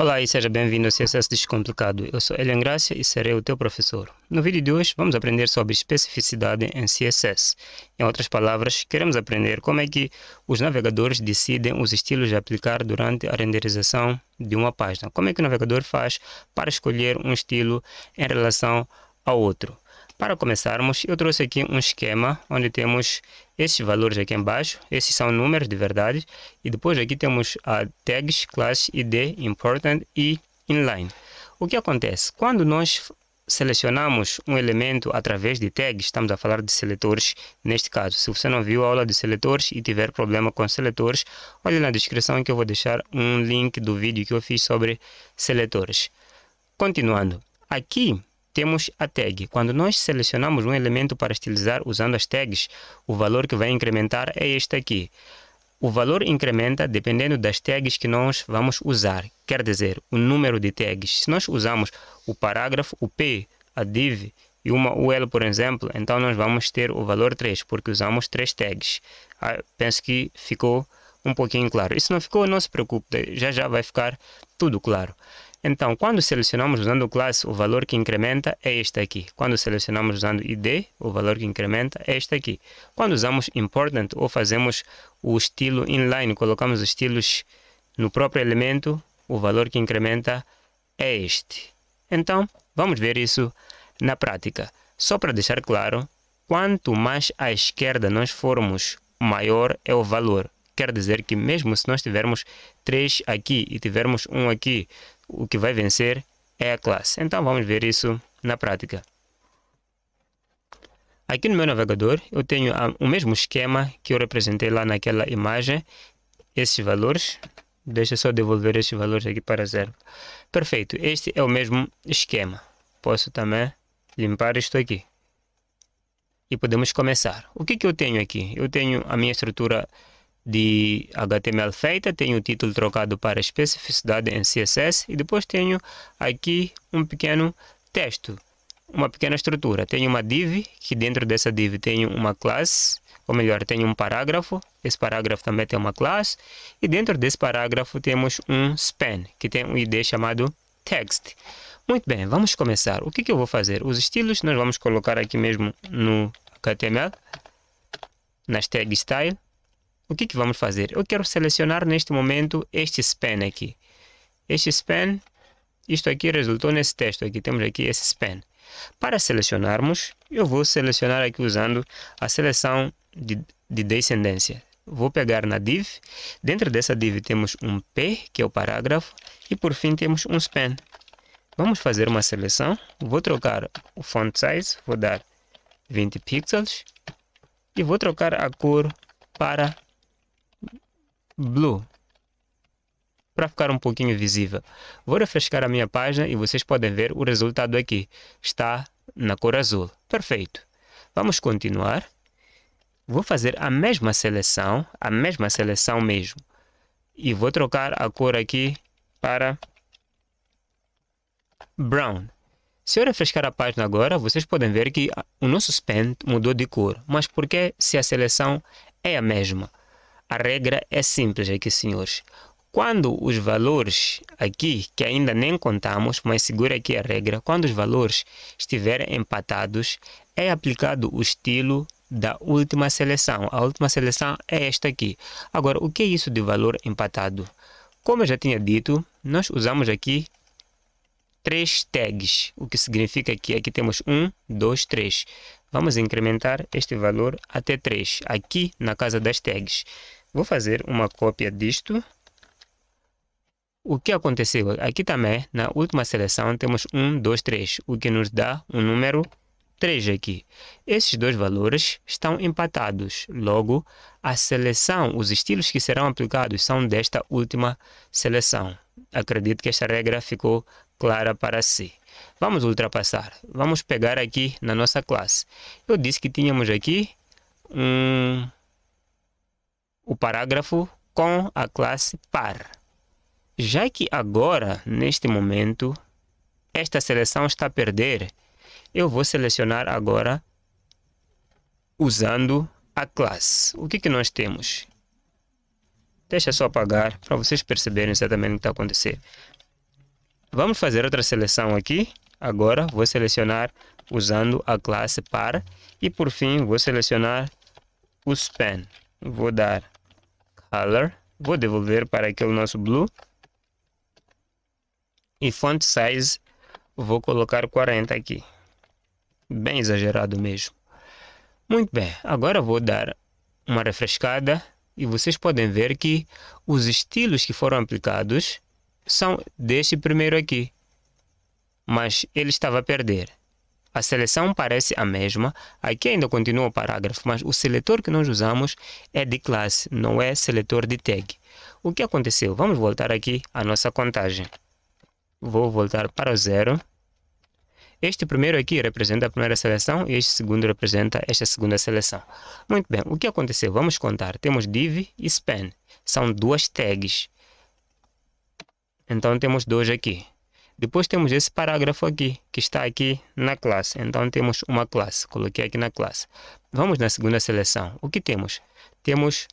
Olá e seja bem-vindo ao CSS Descomplicado. Eu sou Elian Gracia e serei o teu professor. No vídeo de hoje vamos aprender sobre especificidade em CSS. Em outras palavras, queremos aprender como é que os navegadores decidem os estilos a aplicar durante a renderização de uma página. Como é que o navegador faz para escolher um estilo em relação ao outro. Para começarmos, eu trouxe aqui um esquema onde temos esses valores aqui embaixo, esses são números de verdade, e depois aqui temos a tags, class, id, important e inline. O que acontece? Quando nós selecionamos um elemento através de tags, estamos a falar de seletores neste caso. Se você não viu a aula de seletores e tiver problema com seletores, olhe na descrição que eu vou deixar um link do vídeo que eu fiz sobre seletores. Continuando, aqui temos a tag. Quando nós selecionamos um elemento para estilizar usando as tags, o valor que vai incrementar é este aqui. O valor incrementa dependendo das tags que nós vamos usar, quer dizer, o número de tags. Se nós usamos o parágrafo, o P, a div e uma UL, por exemplo, então nós vamos ter o valor 3, porque usamos três tags. Ah, penso que ficou um pouquinho claro. Isso não ficou, não se preocupe, já já vai ficar tudo claro. Então, quando selecionamos usando classe, o valor que incrementa é este aqui. Quando selecionamos usando ID, o valor que incrementa é este aqui. Quando usamos important ou fazemos o estilo inline, colocamos os estilos no próprio elemento, o valor que incrementa é este. Então, vamos ver isso na prática. Só para deixar claro, quanto mais à esquerda nós formos, maior é o valor. Quer dizer que mesmo se nós tivermos 3 aqui e tivermos 1 aqui, o que vai vencer é a classe. Então vamos ver isso na prática. Aqui no meu navegador eu tenho o mesmo esquema que eu representei lá naquela imagem, esses valores. Deixa só devolver esses valores aqui para zero. Perfeito, este é o mesmo esquema. Posso também limpar isto aqui. E podemos começar. O que, que eu tenho aqui? Eu tenho a minha estrutura de HTML feita, tenho o título trocado para especificidade em CSS e depois tenho aqui um pequeno texto, uma pequena estrutura. Tenho uma div, que dentro dessa div tenho uma classe, ou melhor, tenho um parágrafo, esse parágrafo também tem uma classe, e dentro desse parágrafo temos um span, que tem um id chamado text. Muito bem, vamos começar. O que, que eu vou fazer? Os estilos nós vamos colocar aqui mesmo no HTML, nas tags style, o que, é que vamos fazer? Eu quero selecionar neste momento este span aqui. Este span, isto aqui resultou nesse texto aqui. Temos aqui esse span. Para selecionarmos, eu vou selecionar aqui usando a seleção de, de descendência. Vou pegar na div. Dentro dessa div temos um P, que é o parágrafo, e por fim temos um span. Vamos fazer uma seleção. Vou trocar o font size, vou dar 20 pixels e vou trocar a cor para blue para ficar um pouquinho visível. Vou refrescar a minha página e vocês podem ver o resultado aqui. Está na cor azul. Perfeito. Vamos continuar. Vou fazer a mesma seleção, a mesma seleção mesmo. E vou trocar a cor aqui para brown. Se eu refrescar a página agora, vocês podem ver que o nosso span mudou de cor. Mas por que se a seleção é a mesma? A regra é simples aqui, é senhores. Quando os valores aqui, que ainda nem contamos, mas segura aqui a regra, quando os valores estiverem empatados, é aplicado o estilo da última seleção. A última seleção é esta aqui. Agora, o que é isso de valor empatado? Como eu já tinha dito, nós usamos aqui três tags, o que significa que aqui temos 1, 2, 3. Vamos incrementar este valor até 3, aqui na casa das tags. Vou fazer uma cópia disto. O que aconteceu? Aqui também, na última seleção, temos 1, 2, 3, o que nos dá um número 3 aqui. Esses dois valores estão empatados. Logo, a seleção, os estilos que serão aplicados são desta última seleção. Acredito que esta regra ficou clara para si. Vamos ultrapassar. Vamos pegar aqui na nossa classe. Eu disse que tínhamos aqui um o parágrafo com a classe par. Já que agora, neste momento, esta seleção está a perder, eu vou selecionar agora usando a classe. O que, que nós temos? Deixa só apagar para vocês perceberem exatamente o que está acontecendo. Vamos fazer outra seleção aqui. Agora vou selecionar usando a classe par e por fim vou selecionar o span. Vou dar color. Vou devolver para aquele nosso blue. E font size vou colocar 40 aqui. Bem exagerado mesmo. Muito bem, agora vou dar uma refrescada e vocês podem ver que os estilos que foram aplicados são deste primeiro aqui, mas ele estava a perder. A seleção parece a mesma, aqui ainda continua o parágrafo, mas o seletor que nós usamos é de classe, não é seletor de tag. O que aconteceu? Vamos voltar aqui à nossa contagem. Vou voltar para o zero. Este primeiro aqui representa a primeira seleção e este segundo representa esta segunda seleção. Muito bem, o que aconteceu? Vamos contar. Temos div e span. São duas tags. Então temos dois aqui. Depois temos esse parágrafo aqui, que está aqui na classe. Então temos uma classe, coloquei aqui na classe. Vamos na segunda seleção. O que temos? Temos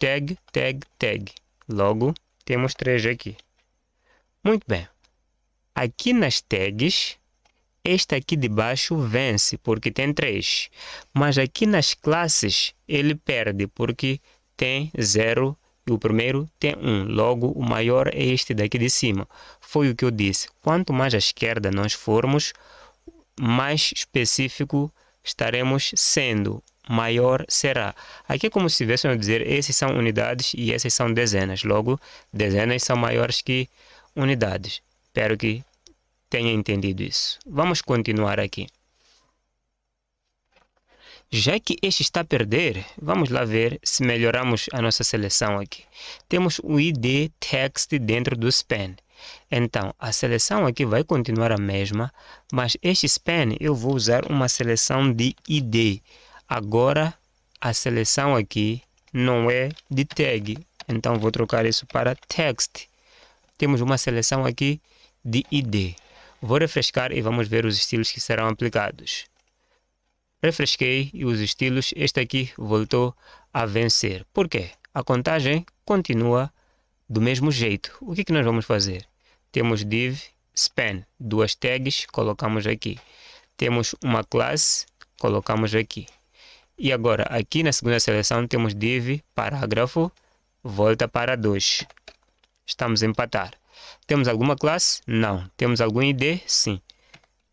tag, tag, tag. Logo, temos três aqui. Muito bem. Aqui nas tags, este aqui de baixo vence, porque tem três. Mas aqui nas classes, ele perde, porque tem zero. O primeiro tem um, logo o maior é este daqui de cima. Foi o que eu disse. Quanto mais à esquerda nós formos, mais específico estaremos sendo, maior será. Aqui é como se tivessem a dizer, esses são unidades e essas são dezenas. Logo, dezenas são maiores que unidades. Espero que tenha entendido isso. Vamos continuar aqui. Já que este está a perder, vamos lá ver se melhoramos a nossa seleção aqui. Temos o ID text dentro do span. Então, a seleção aqui vai continuar a mesma, mas este span eu vou usar uma seleção de ID. Agora, a seleção aqui não é de tag, então vou trocar isso para text. Temos uma seleção aqui de ID. Vou refrescar e vamos ver os estilos que serão aplicados refresquei e os estilos, este aqui voltou a vencer. Por quê? A contagem continua do mesmo jeito. O que, que nós vamos fazer? Temos div span, duas tags, colocamos aqui. Temos uma classe, colocamos aqui. E agora, aqui na segunda seleção, temos div, parágrafo, volta para 2. Estamos a empatar. Temos alguma classe? Não. Temos algum ID? Sim.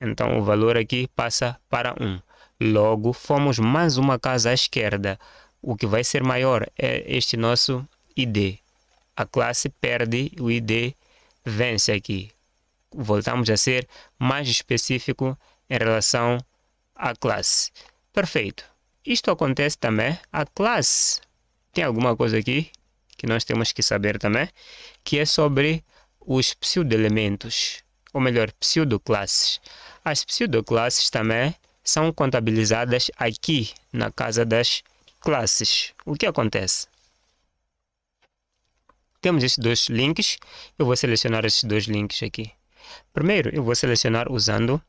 Então, o valor aqui passa para 1. Um. Logo, fomos mais uma casa à esquerda. O que vai ser maior é este nosso ID. A classe perde, o ID vence aqui. Voltamos a ser mais específico em relação à classe. Perfeito. Isto acontece também a classe. Tem alguma coisa aqui que nós temos que saber também, que é sobre os pseudo-elementos, ou melhor, pseudo-classes. As pseudo-classes também são contabilizadas aqui na casa das classes. O que acontece? Temos esses dois links. Eu vou selecionar esses dois links aqui. Primeiro, eu vou selecionar usando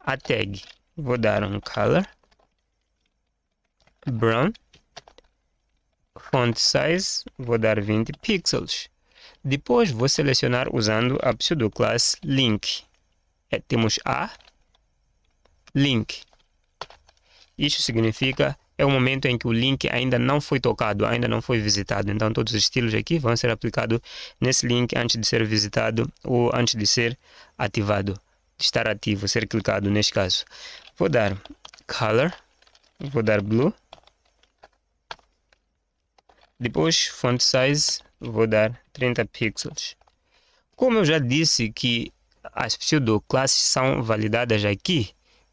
a tag. Vou dar um color brown font size, vou dar 20 pixels. Depois vou selecionar usando a pseudo classe link. É, temos a link. Isso significa é o momento em que o link ainda não foi tocado, ainda não foi visitado. Então, todos os estilos aqui vão ser aplicados nesse link antes de ser visitado ou antes de ser ativado, de estar ativo, ser clicado neste caso. Vou dar color, vou dar blue. Depois, font size, vou dar 30 pixels. Como eu já disse que as pseudo-classes são validadas aqui,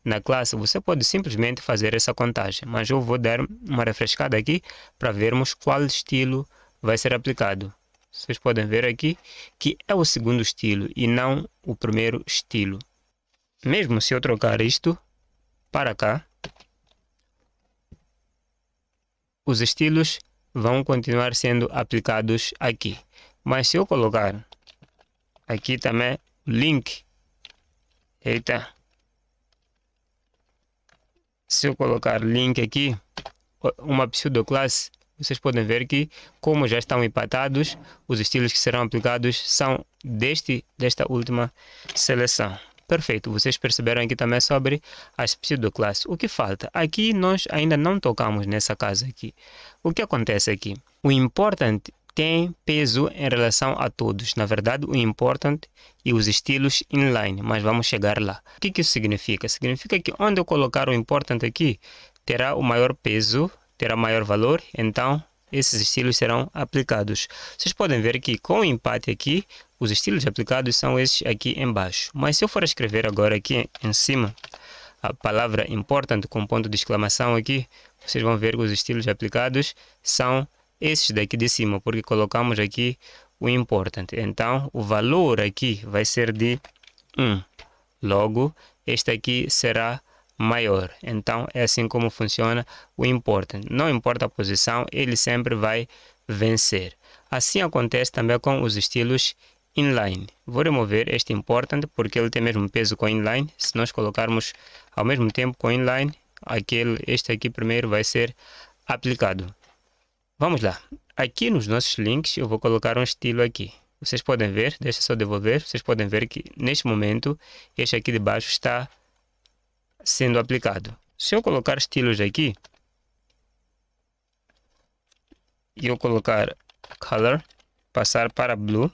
na classe, você pode simplesmente fazer essa contagem, mas eu vou dar uma refrescada aqui para vermos qual estilo vai ser aplicado. Vocês podem ver aqui que é o segundo estilo e não o primeiro estilo. Mesmo se eu trocar isto para cá, os estilos vão continuar sendo aplicados aqui. Mas se eu colocar aqui também o link, eita, se eu colocar link aqui, uma pseudoclasse, vocês podem ver que, como já estão empatados, os estilos que serão aplicados são deste, desta última seleção. Perfeito, vocês perceberam aqui também sobre as pseudoclasses. O que falta? Aqui nós ainda não tocamos nessa casa aqui. O que acontece aqui? O importante tem peso em relação a todos. Na verdade, o importante e os estilos inline, mas vamos chegar lá. O que, que isso significa? Significa que onde eu colocar o importante aqui, terá o maior peso, terá maior valor, então esses estilos serão aplicados. Vocês podem ver que com o empate aqui, os estilos aplicados são esses aqui embaixo. Mas se eu for escrever agora aqui em cima, a palavra important com ponto de exclamação aqui, vocês vão ver que os estilos aplicados são esses daqui de cima, porque colocamos aqui o importante Então, o valor aqui vai ser de 1. Logo, este aqui será maior. Então, é assim como funciona o important. Não importa a posição, ele sempre vai vencer. Assim acontece também com os estilos inline. Vou remover este important porque ele tem mesmo peso com inline. Se nós colocarmos ao mesmo tempo com inline, aquele, este aqui primeiro vai ser aplicado. Vamos lá. Aqui nos nossos links eu vou colocar um estilo aqui. Vocês podem ver, deixa só devolver, vocês podem ver que neste momento este aqui de baixo está sendo aplicado. Se eu colocar estilos aqui, e eu colocar color, passar para blue,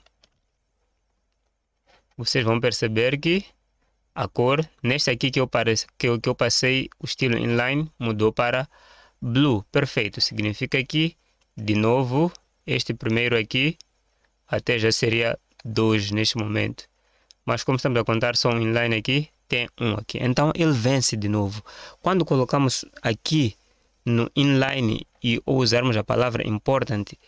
vocês vão perceber que a cor, neste aqui que eu, que eu, que eu passei, o estilo inline mudou para blue, perfeito. Significa que de novo este primeiro aqui, até já seria 2 neste momento. Mas como estamos a contar só um inline aqui, tem um aqui. Então ele vence de novo. Quando colocamos aqui no inline e ou usarmos a palavra importante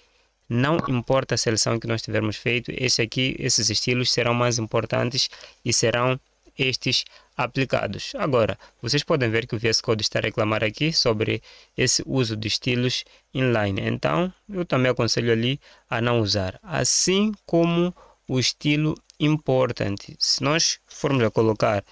não importa a seleção que nós tivermos feito, esse aqui, esses estilos serão mais importantes e serão estes aplicados. Agora, vocês podem ver que o VS Code está a reclamar aqui sobre esse uso de estilos inline. Então, eu também aconselho ali a não usar. Assim como o estilo important. Se nós formos a colocar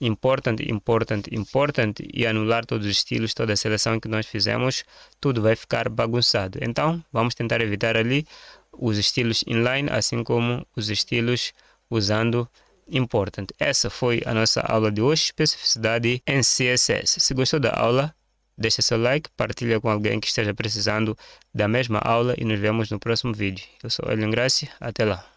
important, important, important e anular todos os estilos, toda a seleção que nós fizemos, tudo vai ficar bagunçado. Então, vamos tentar evitar ali os estilos inline, assim como os estilos usando Importante. Essa foi a nossa aula de hoje, especificidade em CSS. Se gostou da aula, deixa seu like, partilha com alguém que esteja precisando da mesma aula e nos vemos no próximo vídeo. Eu sou o Elion Gracia, até lá.